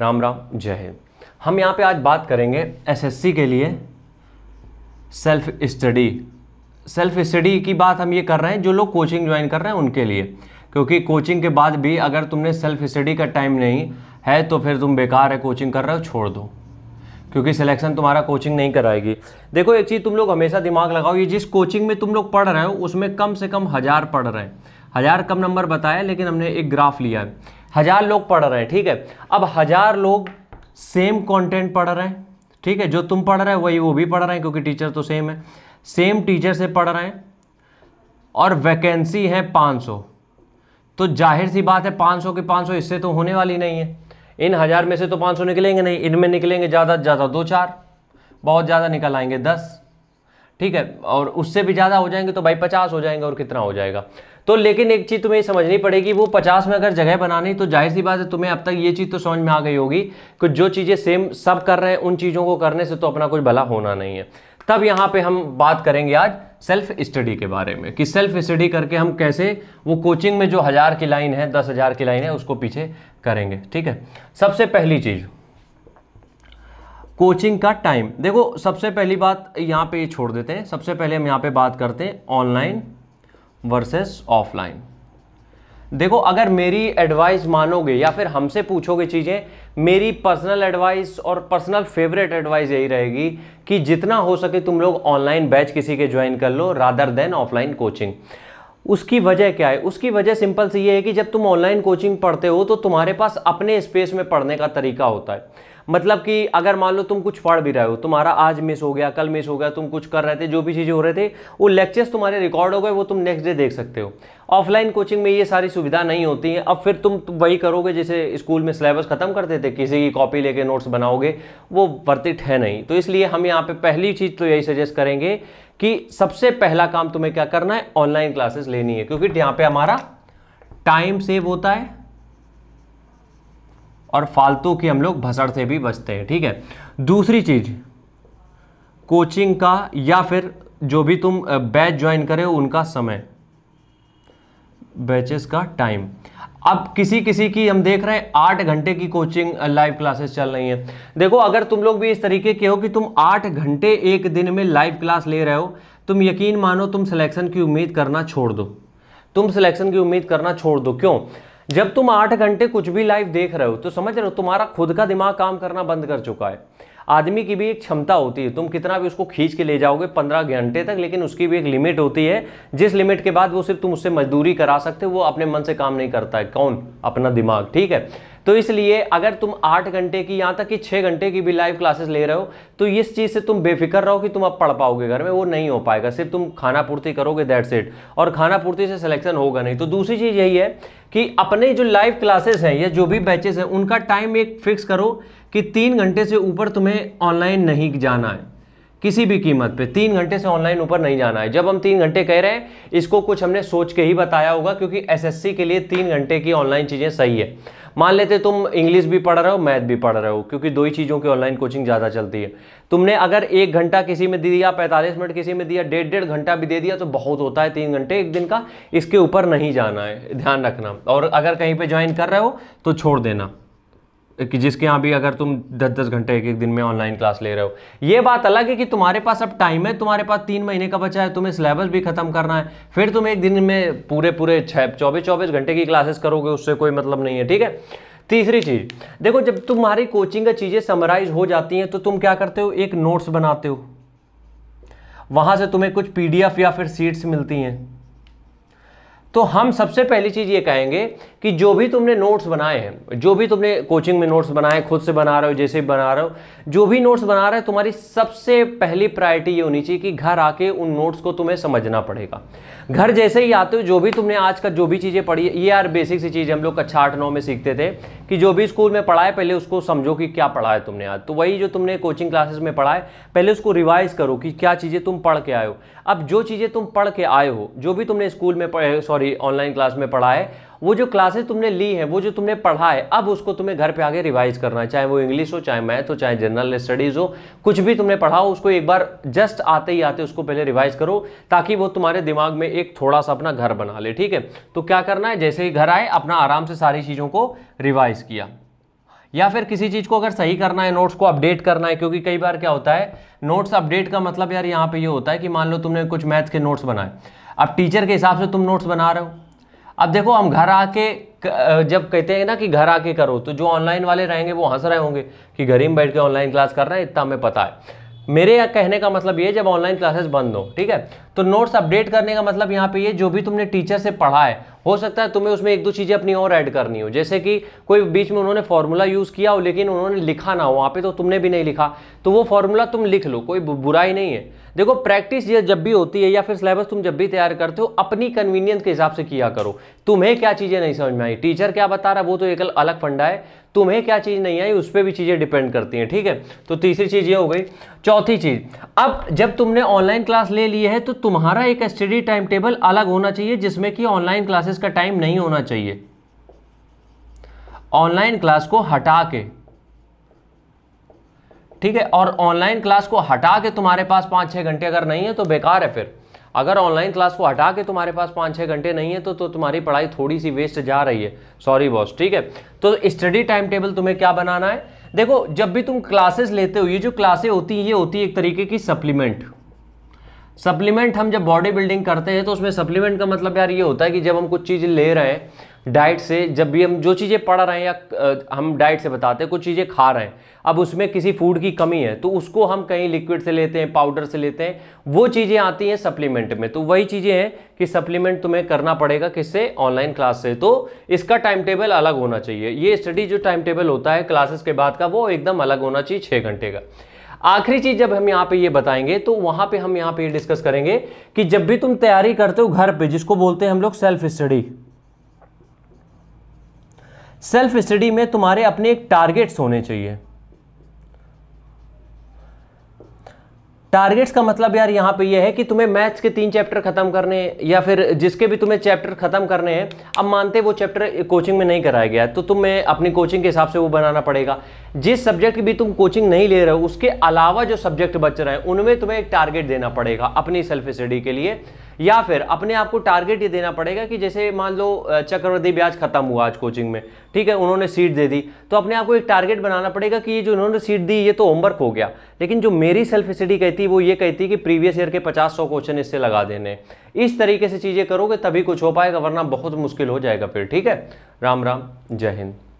राम राम जय हिंद हम यहाँ पे आज बात करेंगे एसएससी के लिए सेल्फ स्टडी सेल्फ स्टडी की बात हम ये कर रहे हैं जो लोग कोचिंग ज्वाइन कर रहे हैं उनके लिए क्योंकि कोचिंग के बाद भी अगर तुमने सेल्फ स्टडी का टाइम नहीं है तो फिर तुम बेकार है कोचिंग कर रहे हो छोड़ दो क्योंकि सिलेक्शन तुम्हारा कोचिंग नहीं कराएगी देखो एक चीज़ तुम लोग हमेशा दिमाग लगाओ ये जिस कोचिंग में तुम लोग पढ़ रहे हो उसमें कम से कम हज़ार पढ़ रहे हैं हज़ार कम नंबर बताया लेकिन हमने एक ग्राफ लिया है हज़ार लोग पढ़ रहे हैं ठीक है अब हज़ार लोग सेम कंटेंट पढ़ रहे हैं ठीक है जो तुम पढ़ रहे हो वही वो भी पढ़ रहे हैं क्योंकि टीचर तो सेम है सेम टीचर से पढ़ रहे हैं और वैकेंसी है 500 तो जाहिर सी बात है 500 के 500 इससे तो होने वाली नहीं है इन हज़ार में से तो 500 निकलेंगे नहीं इनमें निकलेंगे ज़्यादा से ज़्यादा दो चार बहुत ज़्यादा निकल आएंगे दस ठीक है और उससे भी ज़्यादा हो जाएंगे तो भाई पचास हो जाएंगे और कितना हो जाएगा तो लेकिन एक चीज़ तुम्हें समझनी पड़ेगी वो पचास में अगर जगह बनानी तो जाहिर सी बात है तुम्हें अब तक ये चीज़ तो समझ में आ गई होगी कि जो चीज़ें सेम सब कर रहे हैं उन चीज़ों को करने से तो अपना कुछ भला होना नहीं है तब यहां पे हम बात करेंगे आज सेल्फ स्टडी के बारे में कि सेल्फ स्टडी करके हम कैसे वो कोचिंग में जो हज़ार की लाइन है दस हज़ार की लाइन है उसको पीछे करेंगे ठीक है सबसे पहली चीज़ कोचिंग का टाइम देखो सबसे पहली बात यहां पे छोड़ देते हैं सबसे पहले हम यहां पे बात करते हैं ऑनलाइन वर्सेस ऑफलाइन देखो अगर मेरी एडवाइस मानोगे या फिर हमसे पूछोगे चीज़ें मेरी पर्सनल एडवाइस और पर्सनल फेवरेट एडवाइस यही रहेगी कि जितना हो सके तुम लोग ऑनलाइन बैच किसी के ज्वाइन कर लो रादर देन ऑफलाइन कोचिंग उसकी वजह क्या है उसकी वजह सिंपल सी ये है कि जब तुम ऑनलाइन कोचिंग पढ़ते हो तो तुम्हारे पास अपने स्पेस में पढ़ने का तरीका होता है मतलब कि अगर मान लो तुम कुछ पढ़ भी रहे हो तुम्हारा आज मिस हो गया कल मिस हो गया तुम कुछ कर रहे थे जो भी चीज़ें हो रहे थे वो लेक्चर्स तुम्हारे रिकॉर्ड हो गए वो तुम नेक्स्ट डे देख सकते हो ऑफलाइन कोचिंग में ये सारी सुविधा नहीं होती है अब फिर तुम वही करोगे जैसे स्कूल में सिलेबस ख़त्म करते थे किसी की कॉपी लेके नोट्स बनाओगे वो वर्तित है नहीं तो इसलिए हम यहाँ पे पहली चीज़ तो यही सजेस्ट करेंगे कि सबसे पहला काम तुम्हें क्या करना है ऑनलाइन क्लासेस लेनी है क्योंकि यहाँ पे हमारा टाइम सेव होता है और फालतू की हम लोग भसड़ से भी बचते हैं ठीक है दूसरी चीज़ कोचिंग का या फिर जो भी तुम बैच ज्वाइन करे उनका समय बैचेस का टाइम अब किसी किसी की हम देख रहे हैं आठ घंटे की कोचिंग लाइव क्लासेस चल रही हैं देखो अगर तुम लोग भी इस तरीके के हो कि तुम आठ घंटे एक दिन में लाइव क्लास ले रहे हो तुम यकीन मानो तुम सिलेक्शन की उम्मीद करना छोड़ दो तुम सिलेक्शन की उम्मीद करना छोड़ दो क्यों जब तुम आठ घंटे कुछ भी लाइव देख रहे हो तो समझ रहे हो तुम्हारा खुद का दिमाग काम करना बंद कर चुका है आदमी की भी एक क्षमता होती है तुम कितना भी उसको खींच के ले जाओगे पंद्रह घंटे तक लेकिन उसकी भी एक लिमिट होती है जिस लिमिट के बाद वो सिर्फ तुम उससे मजदूरी करा सकते हो वो अपने मन से काम नहीं करता है कौन अपना दिमाग ठीक है तो इसलिए अगर तुम आठ घंटे की यहाँ तक कि छः घंटे की भी लाइव क्लासेस ले रहे हो तो इस चीज़ से तुम बेफिक्र रहो कि तुम अब पढ़ पाओगे घर में वो नहीं हो पाएगा सिर्फ तुम खाना पूर्ति करोगे दैट्स इट और खाना पूर्ति से सिलेक्शन होगा नहीं तो दूसरी चीज़ यही है कि अपने जो लाइव क्लासेस हैं या जो भी बैचेस हैं उनका टाइम एक फिक्स करो कि तीन घंटे से ऊपर तुम्हें ऑनलाइन नहीं जाना है किसी भी कीमत पे तीन घंटे से ऑनलाइन ऊपर नहीं जाना है जब हम तीन घंटे कह रहे हैं इसको कुछ हमने सोच के ही बताया होगा क्योंकि एसएससी के लिए तीन घंटे की ऑनलाइन चीज़ें सही है मान लेते तुम इंग्लिश भी पढ़ रहे हो मैथ भी पढ़ रहे हो क्योंकि दो ही चीज़ों की ऑनलाइन कोचिंग ज़्यादा चलती है तुमने अगर एक घंटा किसी में दे दिया पैंतालीस मिनट किसी में दिया डेढ़ डेढ़ घंटा भी दे दिया तो बहुत होता है तीन घंटे एक दिन का इसके ऊपर नहीं जाना है ध्यान रखना और अगर कहीं पर ज्वाइन कर रहे हो तो छोड़ देना कि जिसके यहाँ भी अगर तुम दस दस घंटे एक एक दिन में ऑनलाइन क्लास ले रहे हो ये बात अलग है कि तुम्हारे पास अब टाइम है तुम्हारे पास तीन महीने का बचा है तुम्हें सिलेबस भी खत्म करना है फिर तुम एक दिन में पूरे पूरे छः चौबीस चौबीस घंटे की क्लासेस करोगे उससे कोई मतलब नहीं है ठीक है तीसरी चीज़ देखो जब तुम्हारी कोचिंग का चीज़ें समराइज हो जाती हैं तो तुम क्या करते हो एक नोट्स बनाते हो वहां से तुम्हें कुछ पीडीएफ या फिर सीट्स मिलती हैं तो हम सबसे पहली चीज़ ये कहेंगे कि जो भी तुमने नोट्स बनाए हैं जो भी तुमने कोचिंग में नोट्स बनाए खुद से बना रहे हो जैसे बना रहे हो जो भी नोट्स बना रहे हो तुम्हारी सबसे पहली प्रायोरिटी ये होनी चाहिए कि घर आके उन नोट्स को तुम्हें समझना पड़ेगा घर जैसे ही आते हो जो भी तुमने आज का जो भी चीज़ें पढ़ी ये यार बेसिक सी चीज़ हम लोग कक्षा आठ नौ में सीखते थे कि जो भी स्कूल में पढ़ाए पहले उसको समझो कि क्या पढ़ा है तुमने आज तो वही जो तुमने कोचिंग क्लासेस में पढ़ाए पहले उसको रिवाइज़ करो कि क्या चीज़ें तुम पढ़ के आए हो अब जो चीज़ें तुम पढ़ के आए हो जो भी तुमने स्कूल में सॉरी सॉरी ऑनलाइन क्लास में पढ़ा है वो जो क्लासेस तुमने ली है वो जो तुमने पढ़ा है अब उसको तुम्हें घर पे आगे रिवाइज करना है चाहे वो इंग्लिश हो चाहे मैथ हो चाहे जनरल स्टडीज़ हो कुछ भी तुमने पढ़ा हो उसको एक बार जस्ट आते ही आते उसको पहले रिवाइज करो ताकि वो तुम्हारे दिमाग में एक थोड़ा सा अपना घर बना ले ठीक है तो क्या करना है जैसे ही घर आए अपना आराम से सारी चीज़ों को रिवाइज किया या फिर किसी चीज़ को अगर सही करना है नोट्स को अपडेट करना है क्योंकि कई बार क्या होता है नोट्स अपडेट का मतलब यार यहाँ पे ये यह होता है कि मान लो तुमने कुछ मैथ्स के नोट्स बनाए अब टीचर के हिसाब से तुम नोट्स बना रहे हो अब देखो हम घर आके जब कहते हैं ना कि घर आके करो तो जो ऑनलाइन वाले रहेंगे वो हंस रहे होंगे कि घर ही में बैठ के ऑनलाइन क्लास कर रहे हैं इतना हमें पता है मेरे यहाँ कहने का मतलब ये जब ऑनलाइन क्लासेस बंद हो ठीक है तो नोट्स अपडेट करने का मतलब यहाँ पे ये जो भी तुमने टीचर से पढ़ा है हो सकता है तुम्हें उसमें एक दो चीज़ें अपनी और ऐड करनी हो जैसे कि कोई बीच में उन्होंने फॉर्मूला यूज़ किया हो लेकिन उन्होंने लिखा ना हो वहाँ पे तो तुमने भी नहीं लिखा तो वो फॉर्मूला तुम लिख लो कोई बुराई नहीं है देखो प्रैक्टिस ये जब भी होती है या फिर सिलेबस तुम जब भी तैयार करते हो अपनी कन्वीनियंस के हिसाब से किया करो तुम्हें क्या चीज़ें नहीं समझ में आई टीचर क्या बता रहा है वो तो एक अलग फंडा है तुम्हें क्या चीज़ नहीं आई उस पर भी चीज़ें डिपेंड करती हैं ठीक है तो तीसरी चीज़ ये हो गई चौथी चीज़ अब जब तुमने ऑनलाइन क्लास ले ली है तो तुम्हारा एक स्टडी टाइम टेबल अलग होना चाहिए जिसमें कि ऑनलाइन क्लासेस का टाइम नहीं होना चाहिए ऑनलाइन क्लास को हटा के ठीक है और ऑनलाइन क्लास को हटा के तुम्हारे पास पांच छह घंटे अगर नहीं है तो बेकार है फिर अगर ऑनलाइन क्लास को हटा के तुम्हारे पास पाँच छः घंटे नहीं है तो, तो तुम्हारी पढ़ाई थोड़ी सी वेस्ट जा रही है सॉरी बॉस ठीक है तो स्टडी टाइम टेबल तुम्हें क्या बनाना है देखो जब भी तुम क्लासेस लेते हो ये जो क्लासे होती हैं ये होती है एक तरीके की सप्लीमेंट सप्लीमेंट हम जब बॉडी बिल्डिंग करते हैं तो उसमें सप्लीमेंट का मतलब यार ये होता है कि जब हम कुछ चीज़ ले रहे हैं डाइट से जब भी हम जो चीज़ें पढ़ रहे हैं या हम डाइट से बताते हैं कुछ चीज़ें खा रहे हैं अब उसमें किसी फूड की कमी है तो उसको हम कहीं लिक्विड से लेते हैं पाउडर से लेते हैं वो चीज़ें आती हैं सप्लीमेंट में तो वही चीज़ें हैं कि सप्लीमेंट तुम्हें करना पड़ेगा किससे ऑनलाइन क्लास से तो इसका टाइम टेबल अलग होना चाहिए ये स्टडी जो टाइम टेबल होता है क्लासेस के बाद का वो एकदम अलग होना चाहिए छः घंटे का आखिरी चीज जब हम यहाँ पे ये बताएंगे तो वहां पे हम यहाँ पे ये डिस्कस करेंगे कि जब भी तुम तैयारी करते हो घर पे जिसको बोलते हैं हम लोग सेल्फ स्टडी सेल्फ स्टडी में तुम्हारे अपने एक टारगेट्स होने चाहिए टारगेट्स का मतलब यार यहाँ पे यह है कि तुम्हें मैथ्स के तीन चैप्टर खत्म करने या फिर जिसके भी तुम्हें चैप्टर खत्म करने हैं अब मानते वो चैप्टर कोचिंग में नहीं कराया गया तो तुम्हें अपनी कोचिंग के हिसाब से वो बनाना पड़ेगा जिस सब्जेक्ट की भी तुम कोचिंग नहीं ले रहे हो उसके अलावा जो सब्जेक्ट बच रहे हैं उनमें तुम्हें एक टारगेट देना पड़ेगा अपनी सेल्फ स्टडी के लिए या फिर अपने आप को टारगेट ये देना पड़ेगा कि जैसे मान लो चक्रवृद्धि ब्याज खत्म हुआ आज कोचिंग में ठीक है उन्होंने सीट दे दी तो अपने आप को एक टारगेट बनाना पड़ेगा कि ये जो उन्होंने सीट दी ये तो होमवर्क हो गया लेकिन जो मेरी सेल्फ स्टडी कहती है वो ये कहती है कि प्रीवियस ईयर के पचास सौ क्वेश्चन इससे लगा देने इस तरीके से चीज़ें करोगे तभी कुछ हो पाएगा वरना बहुत मुश्किल हो जाएगा फिर ठीक है राम राम जय हिंद